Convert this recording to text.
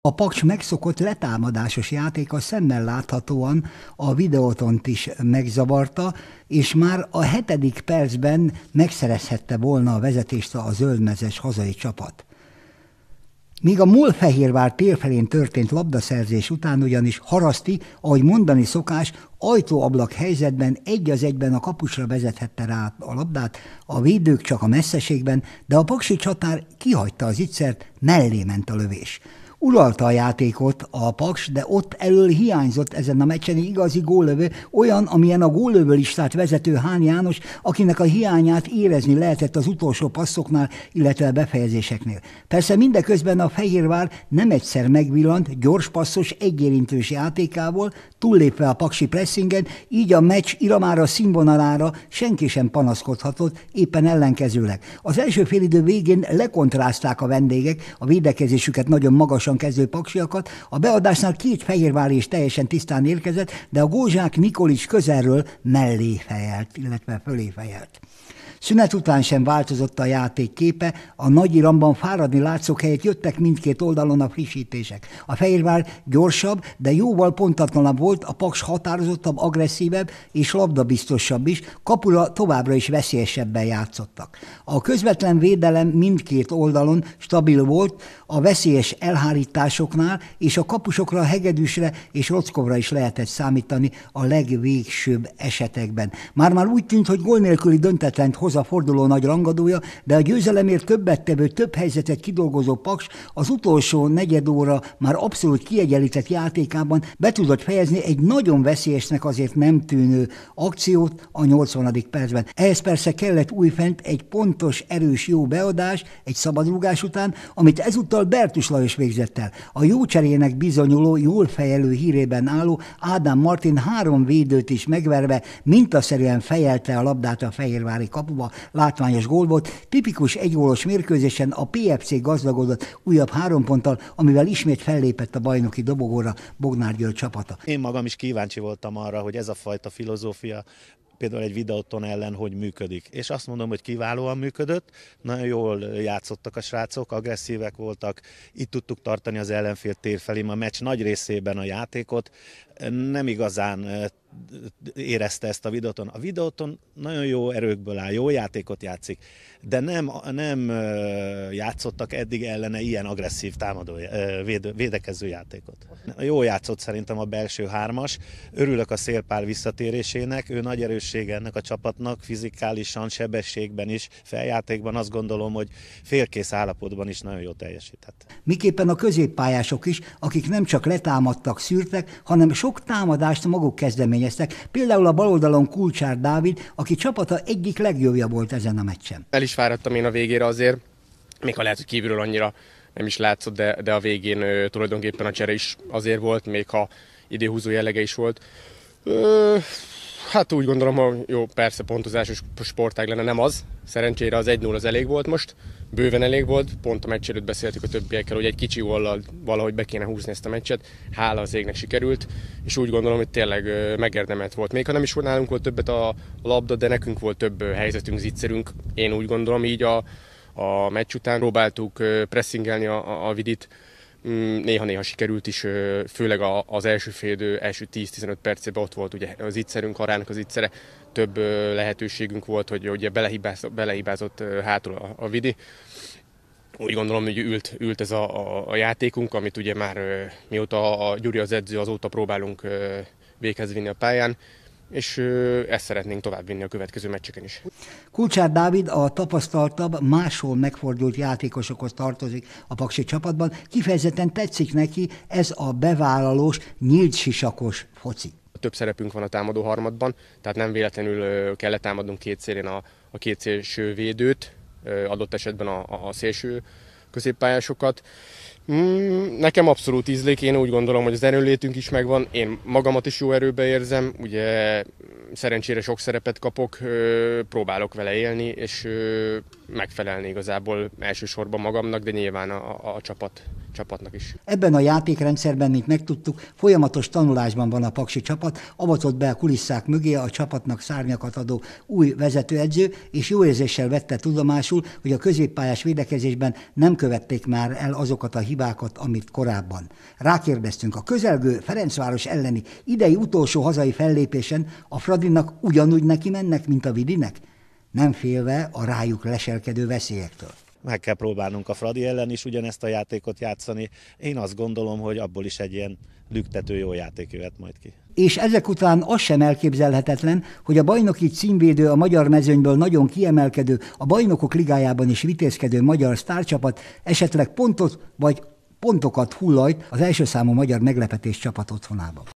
A paks megszokott letámadásos játéka szemmel láthatóan a videótont is megzavarta, és már a hetedik percben megszerezhette volna a vezetést a zöldmezes hazai csapat. Míg a Molfehérvár térfelén történt labdaszerzés után ugyanis Haraszti, ahogy mondani szokás, ajtóablak helyzetben egy az egyben a kapusra vezethette rá a labdát, a védők csak a messzeségben, de a paksi csatár kihagyta az ittszert, mellé ment a lövés. Uralta a játékot a Paks, de ott elől hiányzott ezen a meccsen igazi gólövő, olyan, amilyen a gólövő listát vezető Hán János, akinek a hiányát érezni lehetett az utolsó passzoknál, illetve a befejezéseknél. Persze mindeközben a Fehérvár nem egyszer megvillant gyors passzos egyérintős játékával, túllépve a Paksi pressingen, így a meccs iramára, színvonalára senki sem panaszkodhatott, éppen ellenkezőleg. Az első félidő végén lekontrázták a vendégek, a védekezésüket nagyon magas lassan kezdő paksiakat. A beadásnál két fehérvár is teljesen tisztán érkezett, de a Gózsák Nikolics közelről mellé fejelt, illetve fölé fejelt. Szünet után sem változott a játék képe, a nagy iramban fáradni látszók helyett jöttek mindkét oldalon a frissítések. A Fehérvár gyorsabb, de jóval pontatlanabb volt, a Paks határozottabb, agresszívebb és labdabiztosabb is, kapura továbbra is veszélyesebben játszottak. A közvetlen védelem mindkét oldalon stabil volt, a veszélyes elhárításoknál és a kapusokra, a hegedűsre és rockovra is lehetett számítani a legvégsőbb esetekben. Már-már úgy tűnt, hogy gól nélküli döntetlent okoz a forduló nagy rangadója, de a győzelemért többet tevő, több helyzetet kidolgozó Paks az utolsó negyed óra már abszolút kiegyenlített játékában be tudott fejezni egy nagyon veszélyesnek azért nem tűnő akciót a 80. percben. Ehhez persze kellett újfent egy pontos, erős, jó beadás egy szabadrúgás után, amit ezúttal Bertus Lajos végzett el. A jó cserének bizonyuló, jól fejelő hírében álló Ádám Martin három védőt is megverve mintaszerűen fejelte a labdát a fehérvári kapu rúgva látványos gól volt. Tipikus egygólos mérkőzésen a PFC gazdagodott újabb három ponttal, amivel ismét fellépett a bajnoki dobogóra Bognár György csapata. Én magam is kíváncsi voltam arra, hogy ez a fajta filozófia például egy videóton ellen hogy működik. És azt mondom, hogy kiválóan működött, nagyon jól játszottak a srácok, agresszívek voltak, itt tudtuk tartani az ellenfél tér felé, a meccs nagy részében a játékot, nem igazán érezte ezt a videóton. A videóton nagyon jó erőkből áll, jó játékot játszik, de nem, nem játszottak eddig ellene ilyen agresszív támadó, védekező játékot. Jó játszott szerintem a belső hármas. Örülök a szélpár visszatérésének, ő nagy erőssége ennek a csapatnak, fizikálisan, sebességben is, feljátékban azt gondolom, hogy félkész állapotban is nagyon jó teljesített. Miképpen a középpályások is, akik nem csak letámadtak, szűrtek, hanem sok sok támadást maguk kezdeményeztek, például a baloldalon Kulcsár Dávid, aki csapata egyik legjobbja volt ezen a meccsen. El is fáradtam én a végére azért, még ha lehet, hogy kívülről annyira nem is látszott, de, de a végén ö, tulajdonképpen a csere is azért volt, még ha időhúzó jellege is volt. Ö, hát úgy gondolom, hogy jó, persze pontozásos sportág lenne, nem az. Szerencsére az 1-0 az elég volt most bőven elég volt, pont a meccs előtt beszéltük a többiekkel, hogy egy kicsi ollal valahogy be kéne húzni ezt a meccset, hála az égnek sikerült, és úgy gondolom, hogy tényleg megérdemelt volt. Még ha nem is volt nálunk volt többet a labda, de nekünk volt több helyzetünk, zicserünk, én úgy gondolom, így a, a meccs után próbáltuk pressingelni a, a, a vidit, néha-néha sikerült is, főleg az első félidő első 10-15 percében ott volt ugye az ittszerünk, arának az ittszere, több lehetőségünk volt, hogy ugye belehibázott, belehibázott hátul a, a vidi. Úgy gondolom, hogy ült, ült ez a, a, a játékunk, amit ugye már mióta a Gyuri az edző, azóta próbálunk véghez vinni a pályán és ezt szeretnénk továbbvinni a következő meccseken is. Kulcsár Dávid a tapasztaltabb, máshol megfordult játékosokhoz tartozik a Paksi csapatban. Kifejezetten tetszik neki ez a bevállalós, nyílt sisakos foci. Több szerepünk van a támadó harmadban, tehát nem véletlenül kell támadnunk két szélén a, a két szélső védőt, adott esetben a, a szélső középpályásokat. Mm, nekem abszolút ízlik, én úgy gondolom, hogy az erőlétünk is megvan, én magamat is jó erőbe érzem, ugye szerencsére sok szerepet kapok, próbálok vele élni, és megfelelni igazából elsősorban magamnak, de nyilván a, a, a csapat csapatnak is. Ebben a játékrendszerben, mint megtudtuk, folyamatos tanulásban van a Paksi csapat, avatott be a kulisszák mögé a csapatnak szárnyakat adó új vezetőedző, és jó érzéssel vette tudomásul, hogy a középpályás védekezésben nem követték már el azokat a hibákat, amit korábban. Rákérdeztünk a közelgő Ferencváros elleni idei utolsó hazai fellépésen a Fradinak ugyanúgy neki mennek, mint a Vidinek? nem félve a rájuk leselkedő veszélyektől meg kell próbálnunk a Fradi ellen is ugyanezt a játékot játszani. Én azt gondolom, hogy abból is egy ilyen lüktető jó játék jöhet majd ki. És ezek után az sem elképzelhetetlen, hogy a bajnoki címvédő a magyar mezőnyből nagyon kiemelkedő, a bajnokok ligájában is vitézkedő magyar sztárcsapat esetleg pontot vagy pontokat hullajt az első számú magyar meglepetés csapat otthonába.